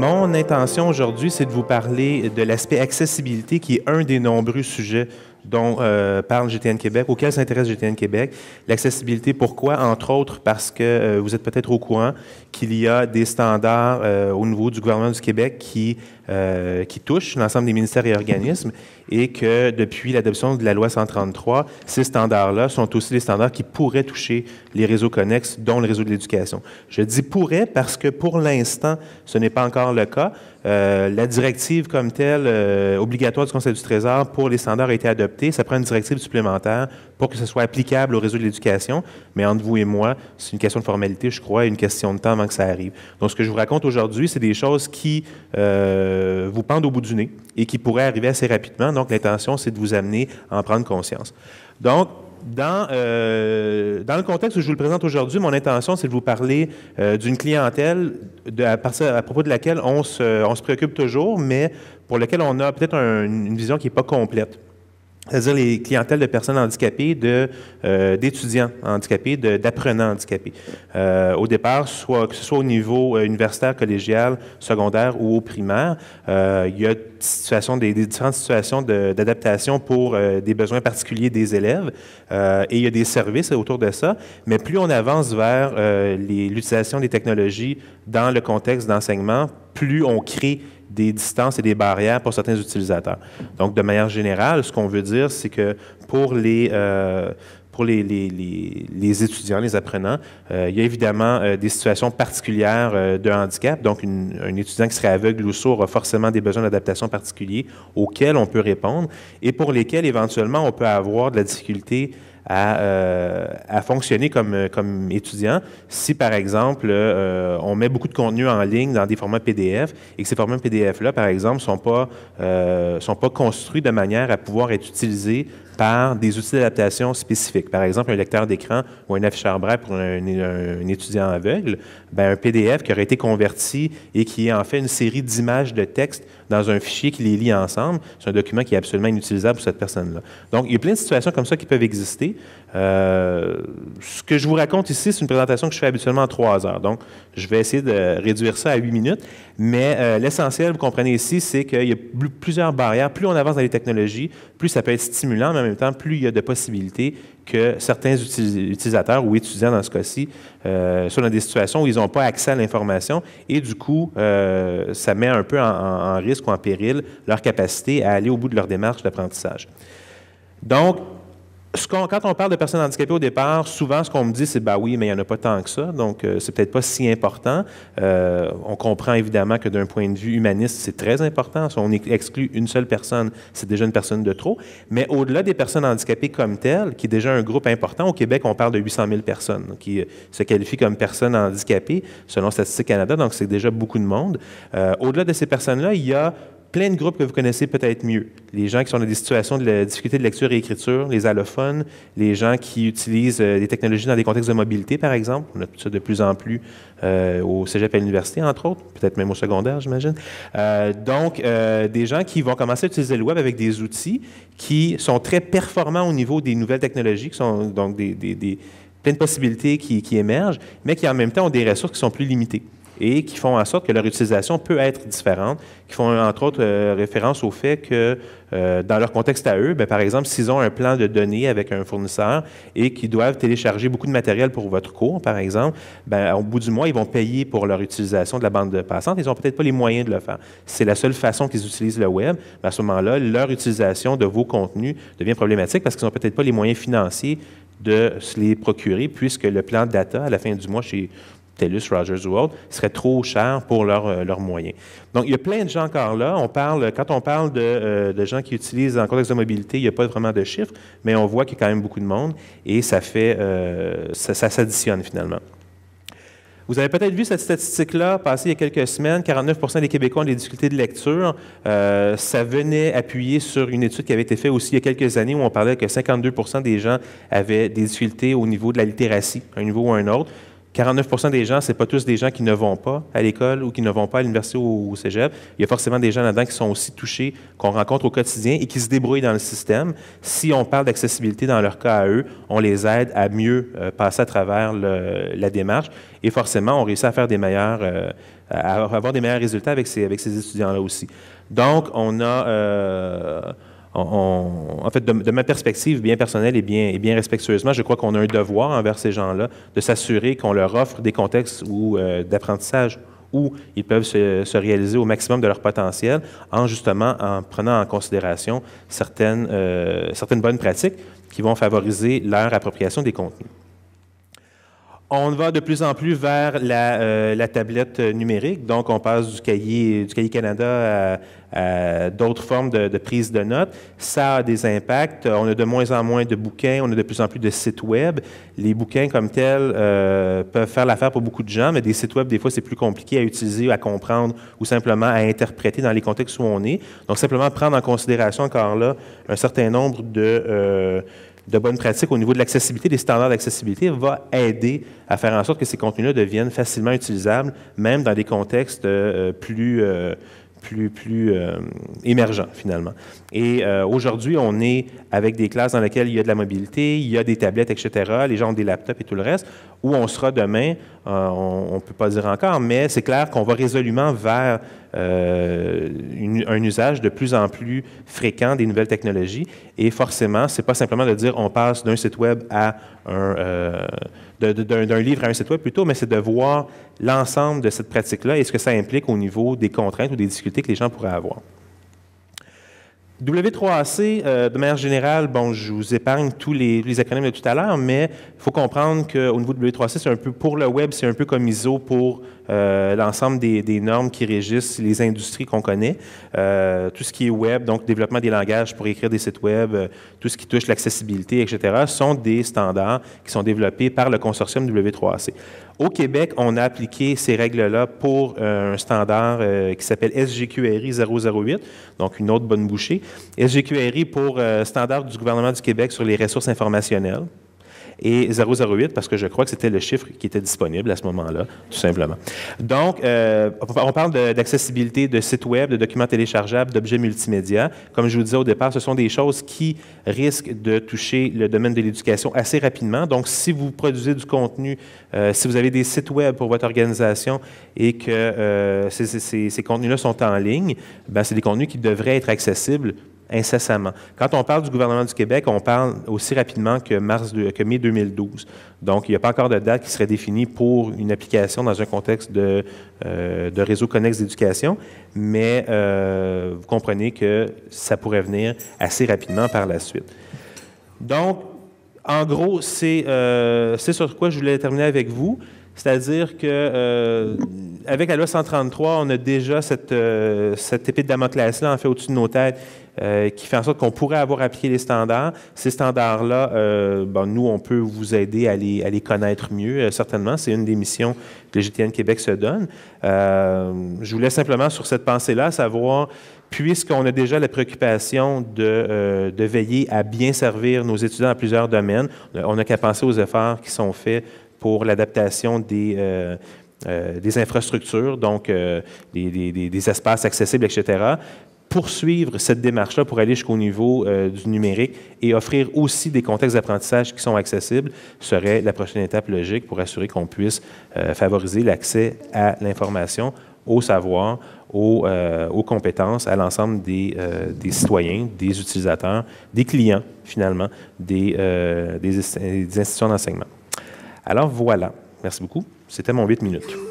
Mon intention aujourd'hui, c'est de vous parler de l'aspect accessibilité qui est un des nombreux sujets dont euh, parle GTN Québec, auquel s'intéresse GTN Québec. L'accessibilité, pourquoi? Entre autres parce que euh, vous êtes peut-être au courant qu'il y a des standards euh, au niveau du gouvernement du Québec qui, qui touchent l'ensemble des ministères et organismes et que depuis l'adoption de la loi 133, ces standards-là sont aussi des standards qui pourraient toucher les réseaux connexes, dont le réseau de l'éducation. Je dis pourrait parce que pour l'instant, ce n'est pas encore le cas. la directive comme telle, obligatoire du Conseil du Trésor pour les standards a été adoptée ça prend une directive supplémentaire pour que ce soit applicable au réseau de l'éducation. Mais entre vous et moi, c'est une question de formalité, je crois, et une question de temps avant que ça arrive. Donc, ce que je vous raconte aujourd'hui, c'est des choses qui euh, vous pendent au bout du nez et qui pourraient arriver assez rapidement. Donc, l'intention, c'est de vous amener à en prendre conscience. Donc, dans, euh, dans, le contexte où je vous le présente aujourd'hui, mon intention, c'est de vous parler euh, d'une clientèle à, propos de laquelle on se, on se préoccupe toujours, mais pour laquelle on a peut-être une vision qui n'est pas complète c'est-à-dire les clientèles de personnes handicapées, euh, d'étudiants handicapés, d'apprenants handicapés. Euh, au départ, soit, que ce soit au niveau euh, universitaire, collégial, secondaire ou au primaire, il y a situation, des, des, différentes situations d'adaptation pour des besoins particuliers des élèves et il y a des services autour de ça. Mais plus on avance vers l'utilisation des technologies dans le contexte d'enseignement, plus on crée des distances et des barrières pour certains utilisateurs. Donc, de manière générale, ce qu'on veut dire, c'est que pour les, euh, pour les, les, étudiants, les apprenants, euh, il y a évidemment euh, des situations particulières de handicap. Donc, un étudiant qui serait aveugle ou sourd a forcément des besoins d'adaptation particuliers auxquels on peut répondre et pour lesquels éventuellement on peut avoir de la difficulté à, euh, à fonctionner comme, euh, comme étudiant si, par exemple, euh, on met beaucoup de contenu en ligne dans des formats PDF et que ces formats PDF-là, par exemple, ne sont, sont pas construits de manière à pouvoir être utilisés par des outils d'adaptation spécifiques. Par exemple, un lecteur d'écran ou un afficheur braille pour un, étudiant aveugle, ben, un PDF qui aurait été converti et qui est en fait une série d'images de texte dans un fichier qui les lit ensemble. C'est un document qui est absolument inutilisable pour cette personne-là. Donc, il y a plein de situations comme ça qui peuvent exister. Euh, ce que je vous raconte ici, c'est une présentation que je fais habituellement en trois heures. Donc, je vais essayer de réduire ça à huit minutes. Mais euh, l'essentiel, vous comprenez ici, c'est qu'il y a plusieurs barrières. Plus on avance dans les technologies, plus ça peut être stimulant, temps, plus il y a de possibilités que certains utilisateurs ou étudiants, dans ce cas-ci, euh, soient dans des situations où ils n'ont pas accès à l'information et du coup, euh, ça met un peu en, en risque ou en péril leur capacité à aller au bout de leur démarche d'apprentissage. Donc, quand on parle de personnes handicapées au départ, souvent ce qu'on me dit, c'est bah oui, mais il n'y en a pas tant que ça, donc euh, c'est peut-être pas si important. Euh, on comprend évidemment que d'un point de vue humaniste, c'est très important. Si on exclut une seule personne, c'est déjà une personne de trop. Mais au-delà des personnes handicapées comme telles, qui est déjà un groupe important, au Québec, on parle de 800 000 personnes qui euh, se qualifient comme personnes handicapées selon Statistique Canada, donc c'est déjà beaucoup de monde. au-delà de ces personnes-là, il y a plein de groupes que vous connaissez peut-être mieux. Les gens qui sont dans des situations de difficulté de lecture et écriture, les allophones, les gens qui utilisent euh, des technologies dans des contextes de mobilité, par exemple. On a ça de plus en plus euh, au cégep et à l'université, entre autres, peut-être même au secondaire, j'imagine. Euh, donc, des gens qui vont commencer à utiliser le web avec des outils qui sont très performants au niveau des nouvelles technologies, qui sont donc des, pleines possibilités qui émergent, mais qui en même temps ont des ressources qui sont plus limitées et qui font en sorte que leur utilisation peut être différente, qui font entre autres euh, référence au fait que euh, dans leur contexte à eux, ben, par exemple, s'ils ont un plan de données avec un fournisseur et qu'ils doivent télécharger beaucoup de matériel pour votre cours, par exemple, ben, au bout du mois, ils vont payer pour leur utilisation de la bande passante. Ils n'ont peut-être pas les moyens de le faire. C'est la seule façon qu'ils utilisent le web. à ce moment-là, leur utilisation de vos contenus devient problématique parce qu'ils n'ont peut-être pas les moyens financiers de se les procurer puisque le plan de data à la fin du mois chez TELUS, Rogers ou serait trop cher pour euh, leurs moyens. Donc, il y a plein de gens encore là. On parle, euh, quand on parle euh, de, gens qui utilisent en contexte de mobilité, il n'y a pas vraiment de chiffres, mais on voit qu'il y a quand même beaucoup de monde et ça fait, ça, s'additionne finalement. Vous avez peut-être vu cette statistique-là passée il y a quelques semaines. 49 des Québécois ont des difficultés de lecture. ça venait appuyer sur une étude qui avait été faite aussi il y a quelques années où on parlait que 52 des gens avaient des difficultés au niveau de la littératie, un niveau ou un autre. 49 des gens, ce pas tous des gens qui ne vont pas à l'école ou qui ne vont pas à l'université ou au cégep. Il y a forcément des gens là-dedans qui sont aussi touchés, qu'on rencontre au quotidien et qui se débrouillent dans le système. Si on parle d'accessibilité dans leur cas à eux, on les aide à mieux euh, passer à travers la démarche et forcément, on réussit à faire des meilleurs, euh, à avoir des meilleurs résultats avec ces, avec étudiants-là aussi. Donc, on a... Euh, en fait, de, ma perspective bien personnelle et bien, et bien respectueusement, je crois qu'on a un devoir envers ces gens-là de s'assurer qu'on leur offre des contextes euh, d'apprentissage où ils peuvent se, réaliser au maximum de leur potentiel en justement en prenant en considération certaines, euh, certaines bonnes pratiques qui vont favoriser leur appropriation des contenus. On va de plus en plus vers euh, la, tablette numérique, donc on passe du cahier, du cahier Canada à, d'autres formes de, prise de notes. Ça a des impacts. On a de moins en moins de bouquins, on a de plus en plus de sites web. Les bouquins comme tels euh, peuvent faire l'affaire pour beaucoup de gens, mais des sites web, des fois, c'est plus compliqué à utiliser, à comprendre ou simplement à interpréter dans les contextes où on est. Donc, simplement prendre en considération encore là un certain nombre de... Euh, de bonnes pratiques au niveau de l'accessibilité, des standards d'accessibilité, va aider à faire en sorte que ces contenus-là deviennent facilement utilisables, même dans des contextes euh, euh, euh, plus, plus, plus émergents, finalement. Et aujourd'hui, on est avec des classes dans lesquelles il y a de la mobilité, il y a des tablettes, etc. Les gens ont des laptops et tout le reste. Où on sera demain, on ne peut pas dire encore, mais c'est clair qu'on va résolument vers euh, un usage de plus en plus fréquent des nouvelles technologies. Et forcément, ce n'est pas simplement de dire on passe d'un site web à un... Euh, d'un livre à un site web plutôt, mais c'est de voir l'ensemble de cette pratique-là et ce que ça implique au niveau des contraintes ou des difficultés que les gens pourraient avoir. w 3 c euh, de manière générale, bon, je vous épargne tous les, les acronymes de tout à l'heure, mais il faut comprendre qu'au niveau de w 3 c c'est un peu pour le web, c'est un peu comme ISO pour euh, l'ensemble des, normes qui régissent les industries qu'on connaît, euh, tout ce qui est web, donc développement des langages pour écrire des sites web, euh, tout ce qui touche l'accessibilité, etc., sont des standards qui sont développés par le consortium w 3 c Au Québec, on a appliqué ces règles-là pour un standard qui s'appelle SGQRI 008, donc une autre bonne bouchée. SGQRI pour standard du gouvernement du Québec sur les ressources informationnelles et 008 parce que je crois que c'était le chiffre qui était disponible à ce moment-là, tout simplement. Donc, euh, on parle d'accessibilité de, sites web, de documents téléchargeables, d'objets multimédia. Comme je vous disais au départ, ce sont des choses qui risquent de toucher le domaine de l'éducation assez rapidement. Donc, si vous produisez du contenu, euh, si vous avez des sites web pour votre organisation et que euh, ces, contenus-là sont en ligne, ben, c'est des contenus qui devraient être accessibles incessamment. Quand on parle du gouvernement du Québec, on parle aussi rapidement que, mars de, que mai 2012. Donc, il n'y a pas encore de date qui serait définie pour une application dans un contexte de, euh, réseau connexe d'éducation, mais euh, vous comprenez que ça pourrait venir assez rapidement par la suite. Donc, en gros, c'est euh, sur quoi je voulais terminer avec vous. C'est-à-dire qu'avec euh, la loi 133, on a déjà cette, euh, cette épée de Damoclès-là, en fait, au-dessus de nos têtes, euh, qui fait en sorte qu'on pourrait avoir appliqué les standards. Ces standards-là, ben, nous, on peut vous aider à les, à les connaître mieux, certainement. C'est une des missions que le GTN Québec se donne. je voulais simplement, sur cette pensée-là, savoir, puisqu'on a déjà la préoccupation de, de, veiller à bien servir nos étudiants dans plusieurs domaines, on n'a qu'à penser aux efforts qui sont faits pour l'adaptation des, euh, euh, infrastructures, donc euh, des, espaces accessibles, etc., poursuivre cette démarche-là pour aller jusqu'au niveau du numérique et offrir aussi des contextes d'apprentissage qui sont accessibles serait la prochaine étape logique pour assurer qu'on puisse favoriser l'accès à l'information, au savoir, aux, compétences, à l'ensemble des, citoyens, des utilisateurs, des clients, finalement, des institutions d'enseignement. Alors voilà. Merci beaucoup. C'était mon 8 minutes.